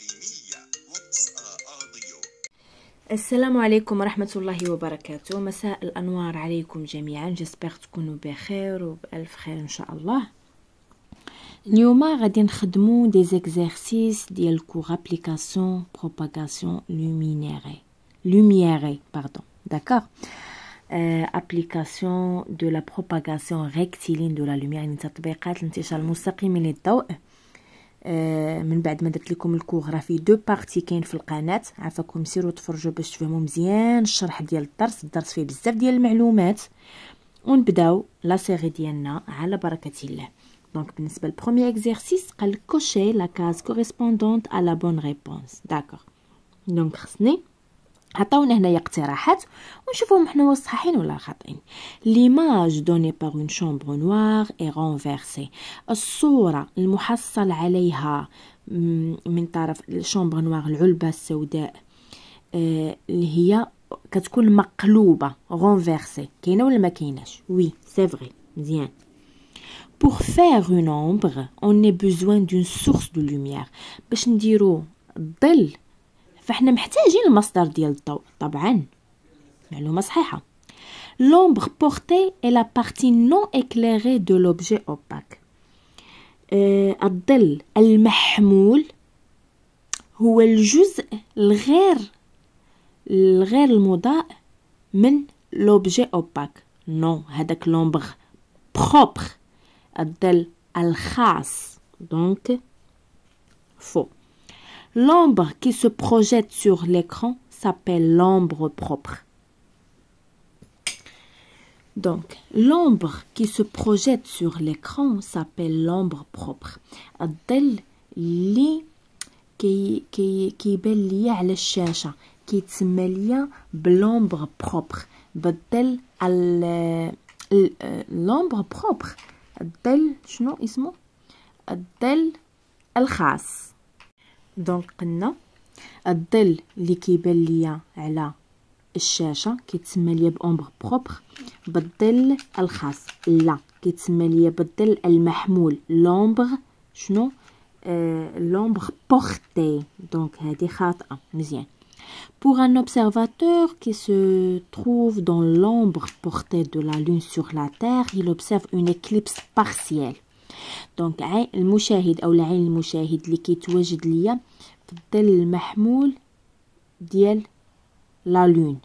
التعليمية واتس أوديو السلام عليكم ورحمة الله وبركاته مساء الأنوار عليكم جميعا جسبيغ تكونوا بخير وبألف خير إن شاء الله اليوم غادي نخدمو دي زيكزارسيس ديال كور ابليكاسيون بروباغاسيون لومينيري لومييري باردون داكوغ ابليكاسيون دو لا la propagation دو لا la يعني تطبيقات الانتشار المستقيم للضوء آه، من بعد ما درت لكم الكوغ راه فيه دو بارتي كاين في القناه عافاكم سيروا تفرجوا باش تفهموا مزيان الشرح ديال الدرس الدرس فيه بزاف ديال المعلومات ونبداو لا سيري ديالنا على بركه الله دونك بالنسبه للبروميير اكزرسيس قال كوشي لا كاز كوريسبوندونت ا لا بون ريبونس داكور دونك خصني عطاونا هنايا اقتراحات ونشوفهم حنا واش صحيحين ولا خاطئين ليماج دوني باغ اون شومبر نوار اي رونفيرسي الصوره المحصل عليها من طرف الشومبر نوار العلبه السوداء آه، اللي هي كتكون مقلوبه رونفيرسي كاينه ولا ما كايناش وي سي فري مزيان Pour faire une ombre, on a besoin d'une source de lumière. باش نديرو الظل فاحنا محتاجين المصدر ديال الضوء طبعا معلومه صحيحه لومبغ بوغتي اي لا partie نو éclairée دو لوبجي اوباك الظل المحمول هو الجزء الغير الغير المضاء من لوبجي اوباك نو هذاك لومبغ بروبر الظل الخاص دونك فو L'ombre qui se projette sur l'écran s'appelle l'ombre propre. Donc, l'ombre qui se projette sur l'écran s'appelle l'ombre propre. الظل اللي كي كي كيبان ليا propre. الشاشه كيتسمى ليا propre. al لومبر propre. دونك قلنا الظل اللي كيبان ليا على الشاشه كيتسمى ليا بامبر بروبر بالظل الخاص لا كيتسمى ليا بالظل المحمول لومبر شنو آه لومبر بورتي دونك هذه خاطئه مزيان Pour un observateur qui se trouve dans l'ombre portée de la Lune sur la Terre, il observe une éclipse partielle. Donc, عين المشاهد أو العين المشاهد اللي كيتواجد ليا تبدل المحمول ديال لا لون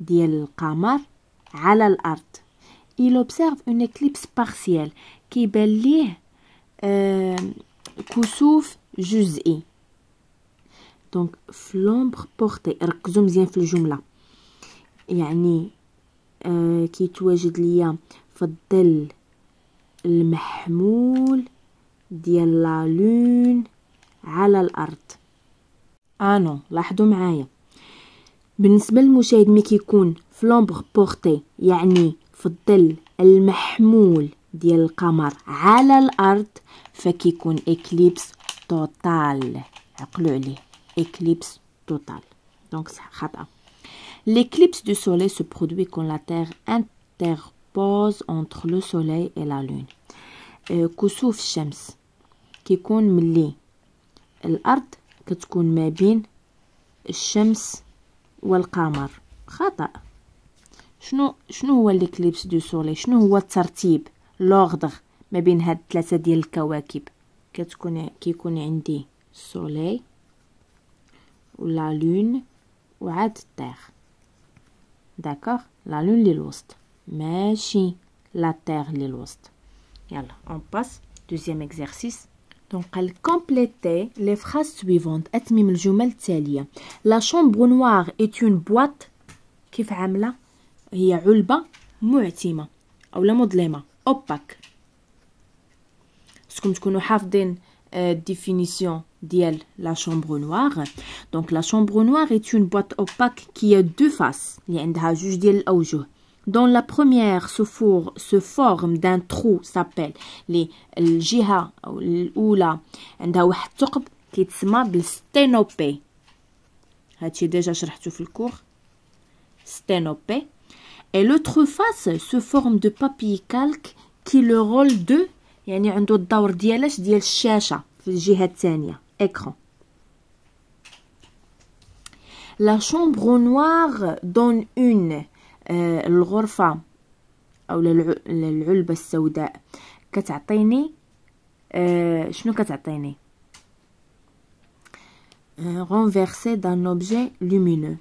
ديال القمر على الارض il observe une éclipse partielle كيبان ليه كسوف جزئي دونك فلومبر بورتي ركزوا مزيان في الجمله يعني كيتواجد ليا في الظل المحمول ديال لا لون على الأرض أنا لاحظوا معايا بالنسبة للمشاهد ما كيكون في لومبغ بورتي يعني في الظل المحمول ديال القمر على الأرض فكيكون إكليبس توتال عقلوا عليه إكليبس توتال دونك خطأ L'éclipse du soleil se produit quand la Terre interpose entre le soleil et la lune. كسوف euh, Shems, qui ملي الأرض كتكون ما بين الشمس والقمر خطأ شنو شنو هو ليكليبس دو سولي شنو هو الترتيب لوغدغ ما بين هاد الثلاثه ديال الكواكب كتكون كيكون عندي سولي ولا لون وعاد الطير داكوغ لا لون لي الوسط ماشي لا تيغ لي الوسط يلا اون باس دوزيام اكزرسيس Donc, elle complétait les phrases suivantes. La chambre noire est une boîte qui عاملة؟ هي علبة معتمة أو لا مظلمة. opaque. Comme تكونوا حافظين définition d'elle, la chambre noire. Donc, la chambre noire est une boîte opaque qui a deux faces. Il y a juge d'elle dans la première, se, four se forme d'un trou, s'appelle les euh, jiha ou la qui s'appelle As-tu ah, déjà le cours Sténopée. Et l'autre face se forme de papier calque qui le rôle de يعني عنده الدور écran La chambre noire donne une آه، الغرفة أو العلبة السوداء كتعطيني آه، شنو كتعطيني آه، renversé d'un objet lumineux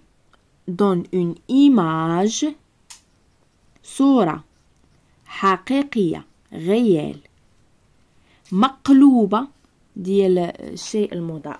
donne une image صورة حقيقية غيال مقلوبة ديال الشيء المضاء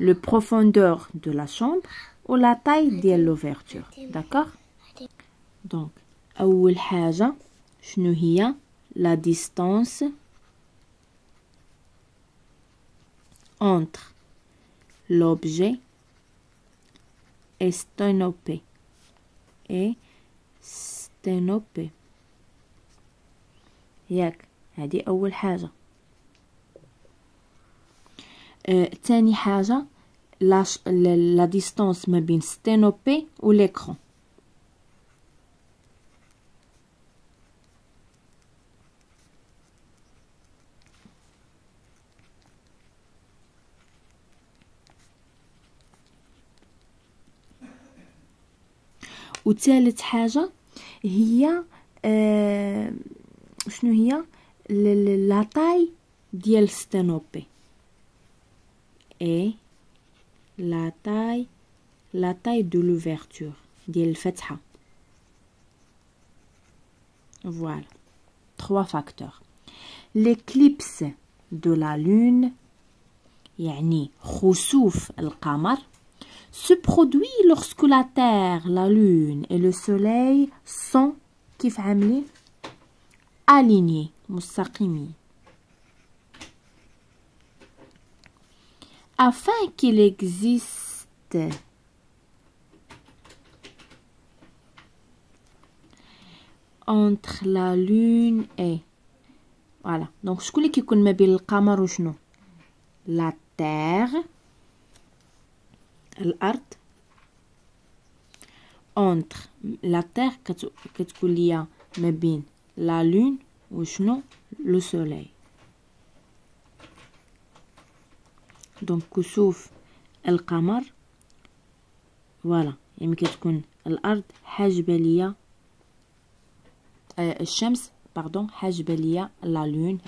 la profondeur de la chambre ou la taille de l'ouverture. D'accord Donc, أول حاجة la distance entre l'objet et sténopé et sténopé c'est la première تاني حاجه لا ديستونس ما بين ستينوبي و ليكرون وثالث حاجه هي آه شنو هي لا تاي ديال ستانوبي Et la taille, la taille de l'ouverture, ديال Voilà, trois facteurs. L'éclipse de la lune, يعني al Kamar se produit lorsque la Terre, la Lune et le Soleil sont, alignés, مستقيمين. afin qu'il existe. entre la lune et voilà donc شكون اللي كيكون ما بين القمر وشنو la terre L'art. entre la terre كتكون ليا mais bien la lune وشنو le soleil Donc, Koussouf, El Kamar. Voilà. Et Mkitkoun, El Ard, Hajbelia, euh, Shems, pardon, Hajbelia, la Lune,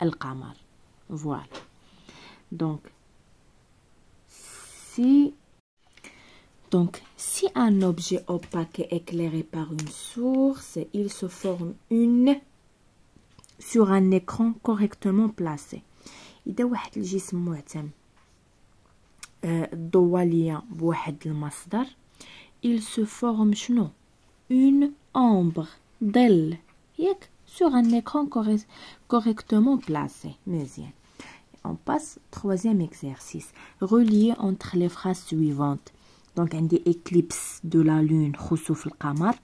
El Kamar. Voilà. Donc, si. Donc, si un objet opaque est éclairé par une source, il se forme une sur un écran correctement placé. Il doit être le gisement. بواحد المصدر il se forme شنو une ombre Delle. sur un écran correctement placé on passe troisième exercice Relié entre les phrases suivantes donc عندي éclipse de la lune خسوف القمر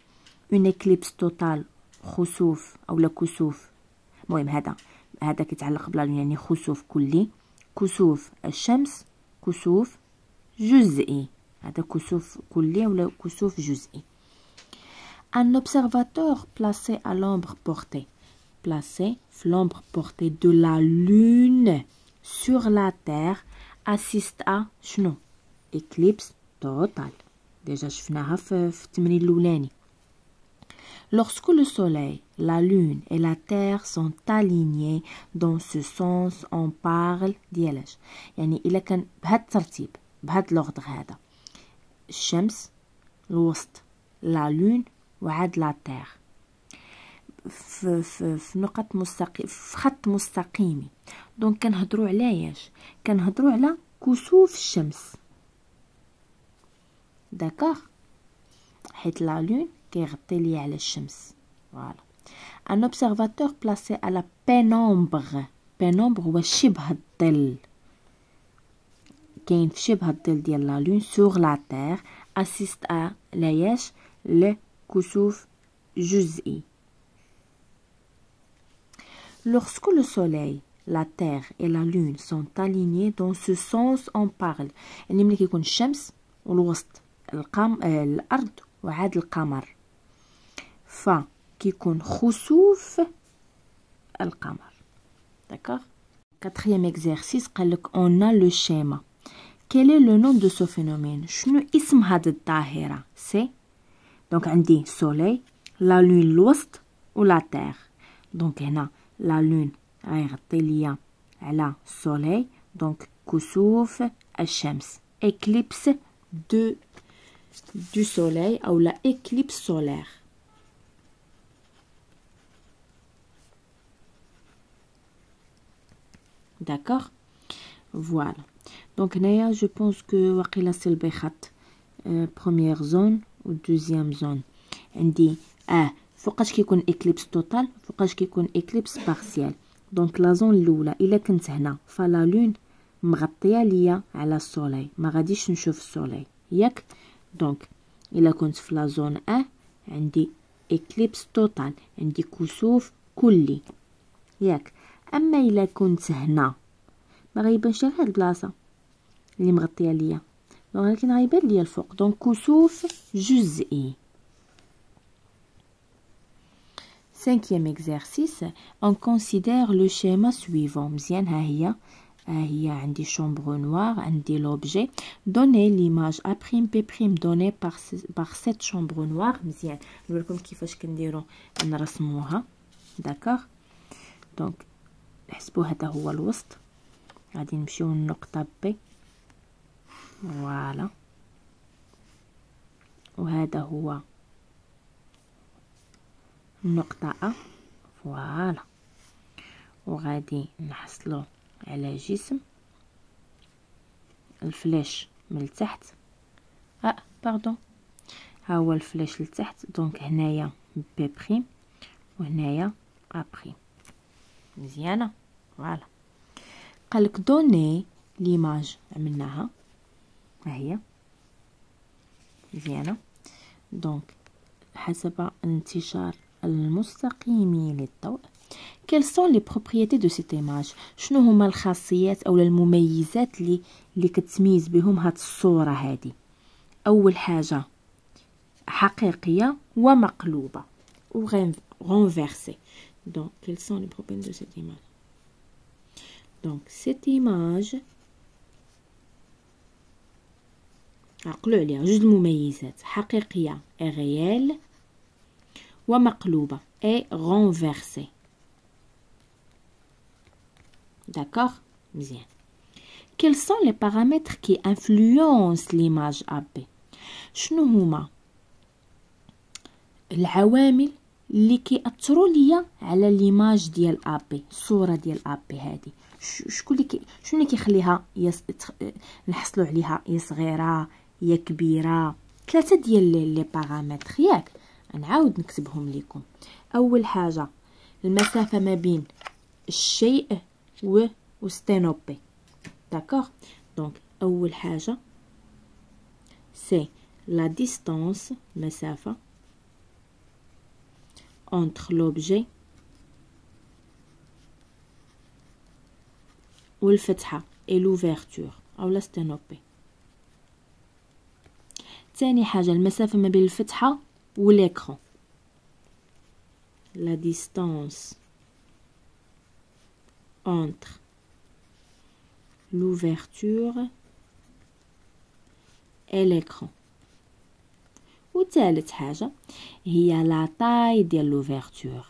une éclipse totale خسوف او لا كسوف المهم هذا هذا كيتعلق كسوف جزئي هذا كسوف كلي ولا كسوف جزئي Un observateur placé à l'ombre portée, placé l'ombre portée de la lune sur la terre assiste à شنو éclipse totale déjà شفناها في التمرين l'oulani Lorsque le Soleil, la Lune et la Terre sont alignés dans ce sens, on parle ديالاش يعني il كان La الترتيب ou la هذا الشمس الوسط لا la lune لا terre. خط دونك كنهضروا على كنهضروا على كسوف الشمس حيت لا un observateur placé à la pénombre, pénombre ou la lune sur la terre assiste à la yesh le kusouf juz'i. Lorsque le soleil, la terre et la lune sont alignés dans ce sens, on parle. نملي كيكون الشمس والوسط القم... الأرض وعاد القمر Fa, qui compte, souf le kamar. d'accord. Quatrième exercice. on a le schéma, quel est le nom de ce phénomène? Quel est le nom de Donc, on dit soleil, la lune l'ost ou la terre. Donc, on a la lune, elle est liée. Elle a soleil, donc souf et chems. Eclipse de du soleil ou la eclipse solaire. D'accord Voilà. Donc, Naya, je pense que la Selbehat, euh, première zone ou deuxième zone. On dit A. Ah, focage qui est éclipse totale, focage qui est éclipse partielle. Donc, la zone Loula, il est comme ça. la lune, m'rattaya à la soleil. M'radish une soleil Yak Donc, il a comme la zone A. On dit éclipse totale. On dit Kousouf اما الا كنت هنا ما غيبانش هاد البلاصه اللي مغطيه ليا ولكن غيبان ليا الفوق دونك كسوف Cinquième exercice, on considère le schéma suivant. مزيان ها هي ها chambre noire, l'objet. Donnez l'image A prime donnée par par cette chambre noire. مزيان D'accord Donc نحسبو هذا هو الوسط غادي نمشيو للنقطة بي فوالا وهذا هو النقطة أ فوالا وغادي نحصلو على جسم الفلاش من التحت اه باردون ها هو الفلاش لتحت دونك هنايا بي بريم وهنايا ا بريم مزيانه فوالا قالك دوني ليماج عملناها ها هي مزيانه دونك حسب انتشار المستقيم للضوء كيل سون لي بروبريتي دو سيت ايماج شنو هما الخاصيات اولا المميزات اللي اللي كتميز بهم هاد الصوره هادي اول حاجه حقيقيه ومقلوبه و غونفيرسي دونك كيل سون لي بروبريتي دو سيت ايماج Donc, cette image, est est réelle, ومقلوبة et renversée. D'accord Bien. Quels sont les paramètres qui influencent l'image AP? Les اللي كيأثروا ليا على ليماج ديال ابي الصوره ديال ابي هذه شكون اللي كي شنو اللي كيخليها يص... نحصلوا عليها يا صغيره يا كبيره ثلاثه ديال لي بارامتر ياك نعاود نكتبهم لكم اول حاجه المسافه ما بين الشيء و وستينوبي داكوغ دونك اول حاجه سي لا ديستونس مسافه entre l'objet ou le fetha et l'ouverture ou la sténopée ثاني حاجة المسافة ما بين الفتحة l'écran la distance entre l'ouverture et l'écran. وثالث حاجه هي لا طاي ديال لوفيرتور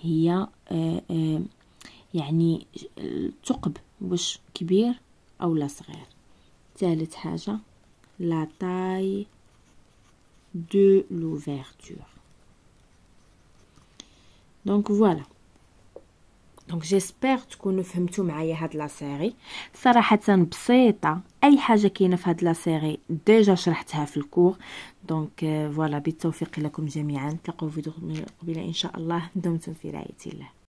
هي يعني الثقب واش كبير او لا صغير ثالث حاجه لا طاي دو لوفيرتور دونك فوالا دونك جيسبر تكونوا فهمتوا معايا هاد لا سيري صراحه بسيطه اي حاجه كاينه في هاد لا سيري ديجا شرحتها في الكور دونك فوالا euh, بالتوفيق لكم جميعا تلاقوا فيديو قبيله ان شاء الله دمتم في رعايه الله